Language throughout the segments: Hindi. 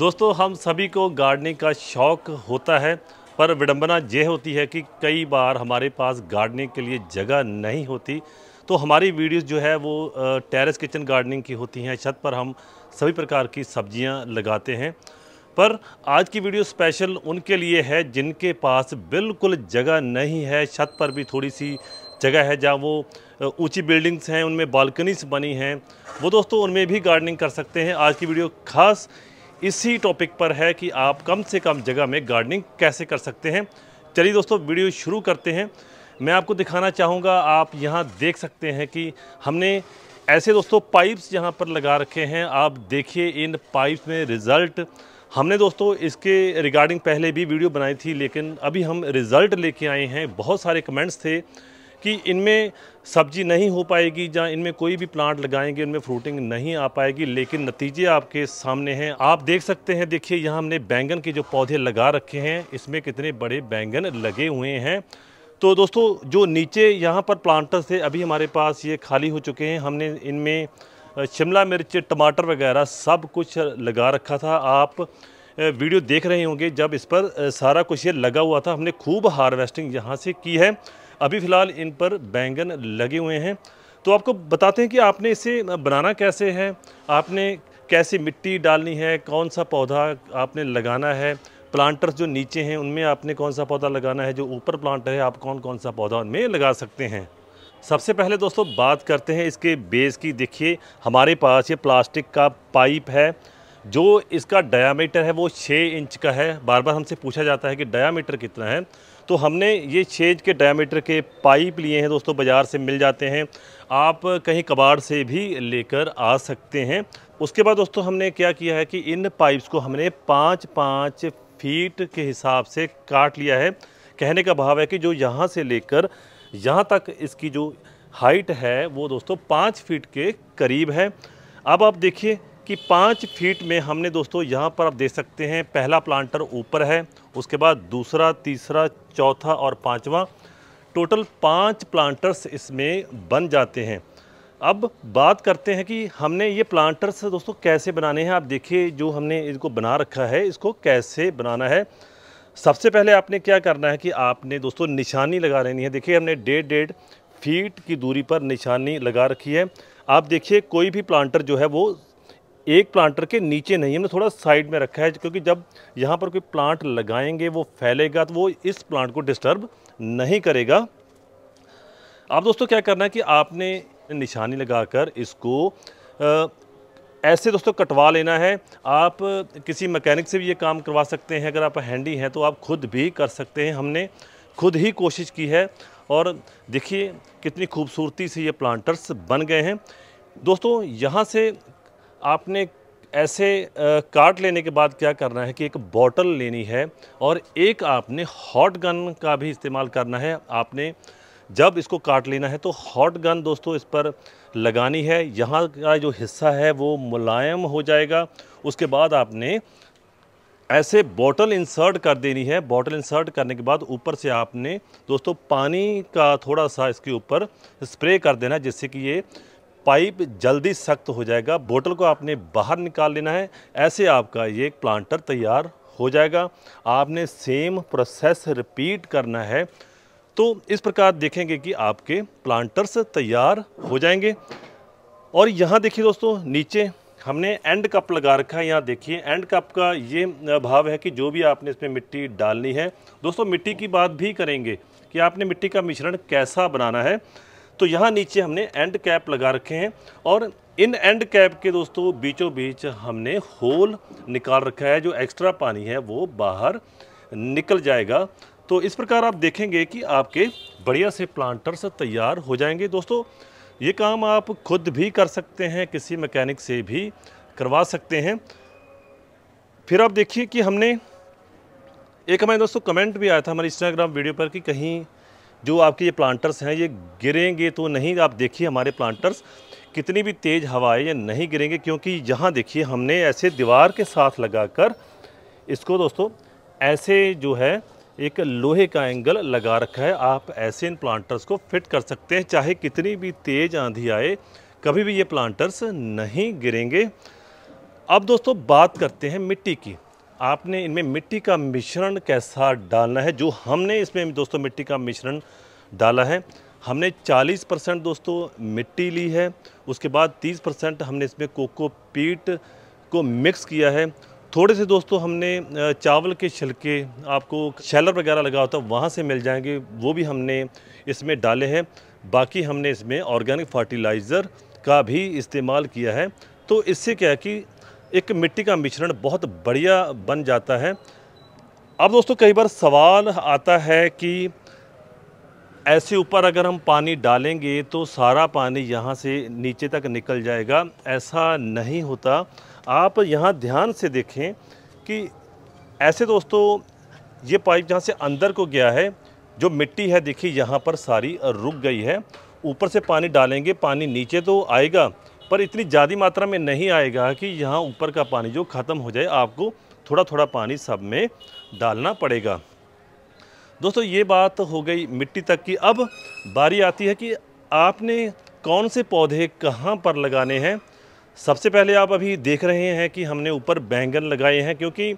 दोस्तों हम सभी को गार्डनिंग का शौक होता है पर विडंबना यह होती है कि कई बार हमारे पास गार्डनिंग के लिए जगह नहीं होती तो हमारी वीडियोस जो है वो टेरेस किचन गार्डनिंग की होती हैं छत पर हम सभी प्रकार की सब्जियां लगाते हैं पर आज की वीडियो स्पेशल उनके लिए है जिनके पास बिल्कुल जगह नहीं है छत पर भी थोड़ी सी जगह है जहाँ वो ऊंची बिल्डिंग्स हैं उनमें बालकनीस बनी हैं वो दोस्तों उनमें भी गार्डनिंग कर सकते हैं आज की वीडियो खास इसी टॉपिक पर है कि आप कम से कम जगह में गार्डनिंग कैसे कर सकते हैं चलिए दोस्तों वीडियो शुरू करते हैं मैं आपको दिखाना चाहूँगा आप यहाँ देख सकते हैं कि हमने ऐसे दोस्तों पाइप्स यहाँ पर लगा रखे हैं आप देखिए इन पाइप्स में रिज़ल्ट हमने दोस्तों इसके रिगार्डिंग पहले भी वीडियो बनाई थी लेकिन अभी हम रिज़ल्ट लेके आए हैं बहुत सारे कमेंट्स थे कि इनमें सब्जी नहीं हो पाएगी या इनमें कोई भी प्लांट लगाएंगे उनमें फ्रूटिंग नहीं आ पाएगी लेकिन नतीजे आपके सामने हैं आप देख सकते हैं देखिए यहाँ हमने बैंगन के जो पौधे लगा रखे हैं इसमें कितने बड़े बैंगन लगे हुए हैं तो दोस्तों जो नीचे यहाँ पर प्लांटर्स थे अभी हमारे पास ये खाली हो चुके हैं हमने इनमें शिमला मिर्च टमाटर वगैरह सब कुछ लगा रखा था आप वीडियो देख रहे होंगे जब इस पर सारा कुछ ये लगा हुआ था हमने खूब हार्वेस्टिंग यहाँ से की है अभी फ़िलहाल इन पर बैंगन लगे हुए हैं तो आपको बताते हैं कि आपने इसे बनाना कैसे है आपने कैसी मिट्टी डालनी है कौन सा पौधा आपने लगाना है प्लांटर्स जो नीचे हैं उनमें आपने कौन सा पौधा लगाना है जो ऊपर प्लांटर है आप कौन कौन सा पौधा उनमें लगा सकते हैं सबसे पहले दोस्तों बात करते हैं इसके बेस की देखिए हमारे पास ये प्लास्टिक का पाइप है जो इसका डायामीटर है वो छः इंच का है बार बार हमसे पूछा जाता है कि डायामीटर कितना है तो हमने ये छः इंच के डायामीटर के पाइप लिए हैं दोस्तों बाज़ार से मिल जाते हैं आप कहीं कबाड़ से भी लेकर आ सकते हैं उसके बाद दोस्तों हमने क्या किया है कि इन पाइप्स को हमने पाँच पाँच फीट के हिसाब से काट लिया है कहने का भाव है कि जो यहाँ से लेकर यहाँ तक इसकी जो हाइट है वो दोस्तों पाँच फीट के करीब है अब आप देखिए कि पाँच फीट में हमने दोस्तों यहाँ पर आप देख सकते हैं पहला प्लांटर ऊपर है उसके बाद दूसरा तीसरा चौथा और पाँचवा टोटल पाँच प्लांटर्स इसमें बन जाते हैं अब बात करते हैं कि हमने ये प्लांटर्स दोस्तों कैसे बनाने हैं आप देखिए जो हमने इसको बना रखा है इसको कैसे बनाना है सबसे पहले आपने क्या करना है कि आपने दोस्तों निशानी लगा लेनी है देखिए हमने डेढ़ डेढ़ फीट की दूरी पर निशानी लगा रखी है आप देखिए कोई भी प्लांटर जो है वो एक प्लांटर के नीचे नहीं हमने थोड़ा साइड में रखा है क्योंकि जब यहाँ पर कोई प्लांट लगाएंगे वो फैलेगा तो वो इस प्लांट को डिस्टर्ब नहीं करेगा आप दोस्तों क्या करना है कि आपने निशानी लगाकर इसको आ, ऐसे दोस्तों कटवा लेना है आप किसी मैकेनिक से भी ये काम करवा सकते हैं अगर आप हैंडी हैं तो आप खुद भी कर सकते हैं हमने खुद ही कोशिश की है और देखिए कितनी खूबसूरती से ये प्लांटर्स बन गए हैं दोस्तों यहाँ से आपने ऐसे कार्ट लेने के बाद क्या करना है कि एक बॉटल लेनी है और एक आपने हॉट गन का भी इस्तेमाल करना है आपने जब इसको काट लेना है तो हॉट गन दोस्तों इस पर लगानी है यहाँ का जो हिस्सा है वो मुलायम हो जाएगा उसके बाद आपने ऐसे बॉटल इंसर्ट कर देनी है बॉटल इंसर्ट करने के बाद ऊपर से आपने दोस्तों पानी का थोड़ा सा इसके ऊपर स्प्रे कर देना जिससे कि ये पाइप जल्दी सख्त हो जाएगा बोतल को आपने बाहर निकाल लेना है ऐसे आपका ये प्लांटर तैयार हो जाएगा आपने सेम प्रोसेस रिपीट करना है तो इस प्रकार देखेंगे कि आपके प्लांटर्स तैयार हो जाएंगे और यहाँ देखिए दोस्तों नीचे हमने एंड कप लगा रखा है यहाँ देखिए एंड कप का ये भाव है कि जो भी आपने इसमें मिट्टी डालनी है दोस्तों मिट्टी की बात भी करेंगे कि आपने मिट्टी का मिश्रण कैसा बनाना है तो यहाँ नीचे हमने एंड कैप लगा रखे हैं और इन एंड कैप के दोस्तों बीचों बीच हमने होल निकाल रखा है जो एक्स्ट्रा पानी है वो बाहर निकल जाएगा तो इस प्रकार आप देखेंगे कि आपके बढ़िया से प्लांटर्स तैयार हो जाएंगे दोस्तों ये काम आप खुद भी कर सकते हैं किसी मैकेनिक से भी करवा सकते हैं फिर आप देखिए कि हमने एक हमारे दोस्तों कमेंट भी आया था हमारे इंस्टाग्राम वीडियो पर कि कहीं जो आपके ये प्लांटर्स हैं ये गिरेंगे तो नहीं आप देखिए हमारे प्लांटर्स कितनी भी तेज़ हवाएं ये नहीं गिरेंगे क्योंकि यहाँ देखिए हमने ऐसे दीवार के साथ लगाकर इसको दोस्तों ऐसे जो है एक लोहे का एंगल लगा रखा है आप ऐसे इन प्लांटर्स को फिट कर सकते हैं चाहे कितनी भी तेज़ आंधी आए कभी भी ये प्लांटर्स नहीं गिरेंगे अब दोस्तों बात करते हैं मिट्टी की आपने इनमें मिट्टी का मिश्रण कैसा डालना है जो हमने इसमें दोस्तों मिट्टी का मिश्रण डाला है हमने 40 परसेंट दोस्तों मिट्टी ली है उसके बाद 30 परसेंट हमने इसमें कोको पीट को मिक्स किया है थोड़े से दोस्तों हमने चावल के छिलके आपको शैलर वगैरह लगा होता है वहाँ से मिल जाएंगे वो भी हमने इसमें डाले हैं बाकी हमने इसमें ऑर्गेनिक फर्टिलाइज़र का भी इस्तेमाल किया है तो इससे क्या है कि एक मिट्टी का मिश्रण बहुत बढ़िया बन जाता है अब दोस्तों कई बार सवाल आता है कि ऐसे ऊपर अगर हम पानी डालेंगे तो सारा पानी यहाँ से नीचे तक निकल जाएगा ऐसा नहीं होता आप यहाँ ध्यान से देखें कि ऐसे दोस्तों ये पाइप जहाँ से अंदर को गया है जो मिट्टी है देखिए यहाँ पर सारी रुक गई है ऊपर से पानी डालेंगे पानी नीचे तो आएगा पर इतनी ज़्यादा मात्रा में नहीं आएगा कि यहाँ ऊपर का पानी जो ख़त्म हो जाए आपको थोड़ा थोड़ा पानी सब में डालना पड़ेगा दोस्तों ये बात हो गई मिट्टी तक की अब बारी आती है कि आपने कौन से पौधे कहाँ पर लगाने हैं सबसे पहले आप अभी देख रहे हैं कि हमने ऊपर बैंगन लगाए हैं क्योंकि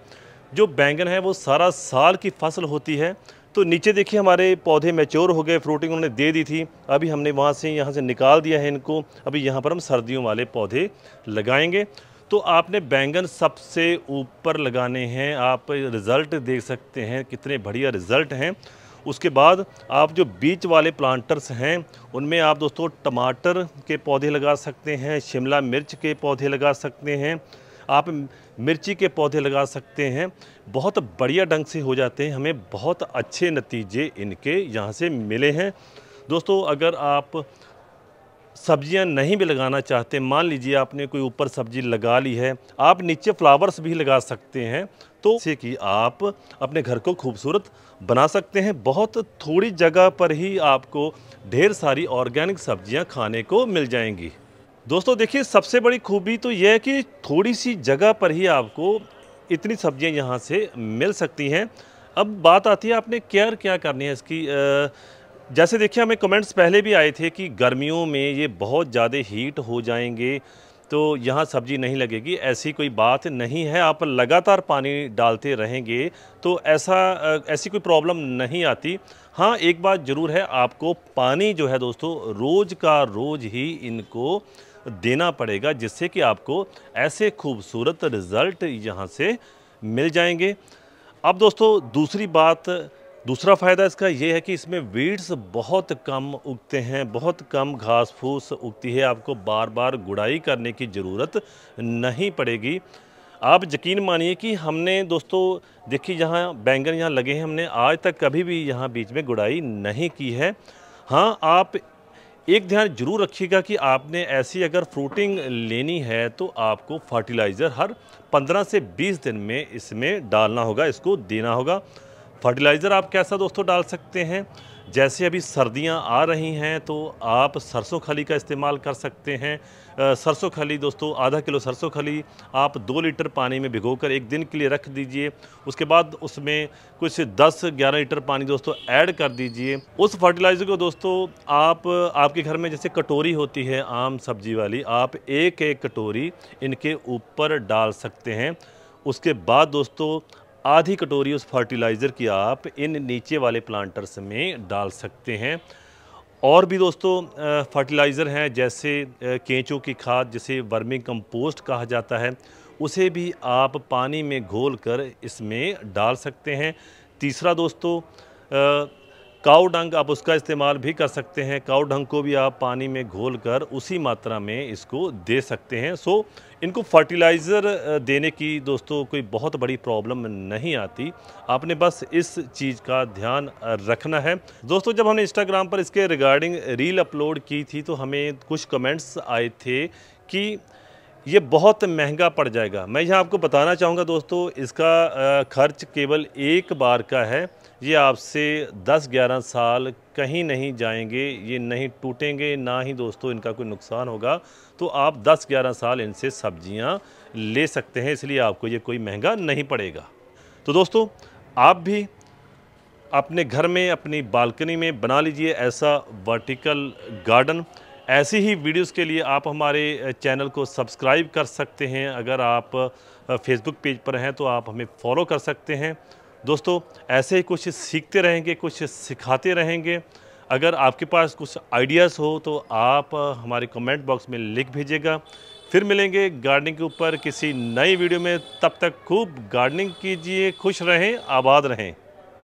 जो बैंगन है वो सारा साल की फसल होती है तो नीचे देखिए हमारे पौधे मेच्योर हो गए फ्रूटिंग उन्होंने दे दी थी अभी हमने वहाँ से यहाँ से निकाल दिया है इनको अभी यहाँ पर हम सर्दियों वाले पौधे लगाएंगे तो आपने बैंगन सबसे ऊपर लगाने हैं आप रिज़ल्ट देख सकते हैं कितने बढ़िया रिज़ल्ट हैं उसके बाद आप जो बीच वाले प्लांटर्स हैं उनमें आप दोस्तों टमाटर के पौधे लगा सकते हैं शिमला मिर्च के पौधे लगा सकते हैं आप मिर्ची के पौधे लगा सकते हैं बहुत बढ़िया ढंग से हो जाते हैं हमें बहुत अच्छे नतीजे इनके यहाँ से मिले हैं दोस्तों अगर आप सब्जियां नहीं भी लगाना चाहते मान लीजिए आपने कोई ऊपर सब्जी लगा ली है आप नीचे फ्लावर्स भी लगा सकते हैं तो जैसे कि आप अपने घर को खूबसूरत बना सकते हैं बहुत थोड़ी जगह पर ही आपको ढेर सारी ऑर्गेनिक सब्जियां खाने को मिल जाएंगी दोस्तों देखिए सबसे बड़ी खूबी तो यह है कि थोड़ी सी जगह पर ही आपको इतनी सब्जियां यहाँ से मिल सकती हैं अब बात आती है आपने केयर क्या करनी है इसकी जैसे देखिए हमें कमेंट्स पहले भी आए थे कि गर्मियों में ये बहुत ज़्यादा हीट हो जाएंगे तो यहाँ सब्जी नहीं लगेगी ऐसी कोई बात नहीं है आप लगातार पानी डालते रहेंगे तो ऐसा ऐसी कोई प्रॉब्लम नहीं आती हाँ एक बात ज़रूर है आपको पानी जो है दोस्तों रोज़ का रोज़ ही इनको देना पड़ेगा जिससे कि आपको ऐसे खूबसूरत रिज़ल्ट यहाँ से मिल जाएंगे अब दोस्तों दूसरी बात दूसरा फ़ायदा इसका यह है कि इसमें वीड्स बहुत कम उगते हैं बहुत कम घास फूस उगती है आपको बार बार गुड़ाई करने की ज़रूरत नहीं पड़ेगी आप यकीन मानिए कि हमने दोस्तों देखिए यहाँ बैंगन यहाँ लगे हैं हमने आज तक कभी भी यहाँ बीच में गुड़ाई नहीं की है हाँ आप एक ध्यान जरूर रखिएगा कि आपने ऐसी अगर फ्रूटिंग लेनी है तो आपको फर्टिलाइज़र हर 15 से 20 दिन में इसमें डालना होगा इसको देना होगा फर्टिलाइज़र आप कैसा दोस्तों डाल सकते हैं जैसे अभी सर्दियां आ रही हैं तो आप सरसों खली का इस्तेमाल कर सकते हैं सरसों खली दोस्तों आधा किलो सरसों खली आप दो लीटर पानी में भिगोकर एक दिन के लिए रख दीजिए उसके बाद उसमें कुछ दस ग्यारह लीटर पानी दोस्तों ऐड कर दीजिए उस फर्टिलाइज़र को दोस्तों आप आपके घर में जैसे कटोरी होती है आम सब्जी वाली आप एक एक कटोरी इनके ऊपर डाल सकते हैं उसके बाद दोस्तों आधी कटोरी उस फर्टिलाइज़र की आप इन नीचे वाले प्लांटर्स में डाल सकते हैं और भी दोस्तों फर्टिलाइज़र हैं जैसे केंचों की खाद जिसे वर्मिंग कंपोस्ट कहा जाता है उसे भी आप पानी में घोल कर इसमें डाल सकते हैं तीसरा दोस्तों काऊ डंग आप उसका इस्तेमाल भी कर सकते हैं काऊ डंग को भी आप पानी में घोल कर उसी मात्रा में इसको दे सकते हैं सो इनको फर्टिलाइज़र देने की दोस्तों कोई बहुत बड़ी प्रॉब्लम नहीं आती आपने बस इस चीज़ का ध्यान रखना है दोस्तों जब हमने इंस्टाग्राम पर इसके रिगार्डिंग रील अपलोड की थी तो हमें कुछ कमेंट्स आए थे कि ये बहुत महंगा पड़ जाएगा मैं यहाँ आपको बताना चाहूँगा दोस्तों इसका खर्च केवल एक बार का है ये आपसे 10-11 साल कहीं नहीं जाएंगे ये नहीं टूटेंगे ना ही दोस्तों इनका कोई नुकसान होगा तो आप 10-11 साल इनसे सब्जियां ले सकते हैं इसलिए आपको ये कोई महंगा नहीं पड़ेगा तो दोस्तों आप भी अपने घर में अपनी बालकनी में बना लीजिए ऐसा वर्टिकल गार्डन ऐसी ही वीडियोस के लिए आप हमारे चैनल को सब्सक्राइब कर सकते हैं अगर आप फेसबुक पेज पर हैं तो आप हमें फॉलो कर सकते हैं दोस्तों ऐसे ही कुछ सीखते रहेंगे कुछ सिखाते रहेंगे अगर आपके पास कुछ आइडियाज़ हो तो आप हमारे कमेंट बॉक्स में लिख भेजिएगा फिर मिलेंगे गार्डनिंग के ऊपर किसी नई वीडियो में तब तक खूब गार्डनिंग कीजिए खुश रहें आबाद रहें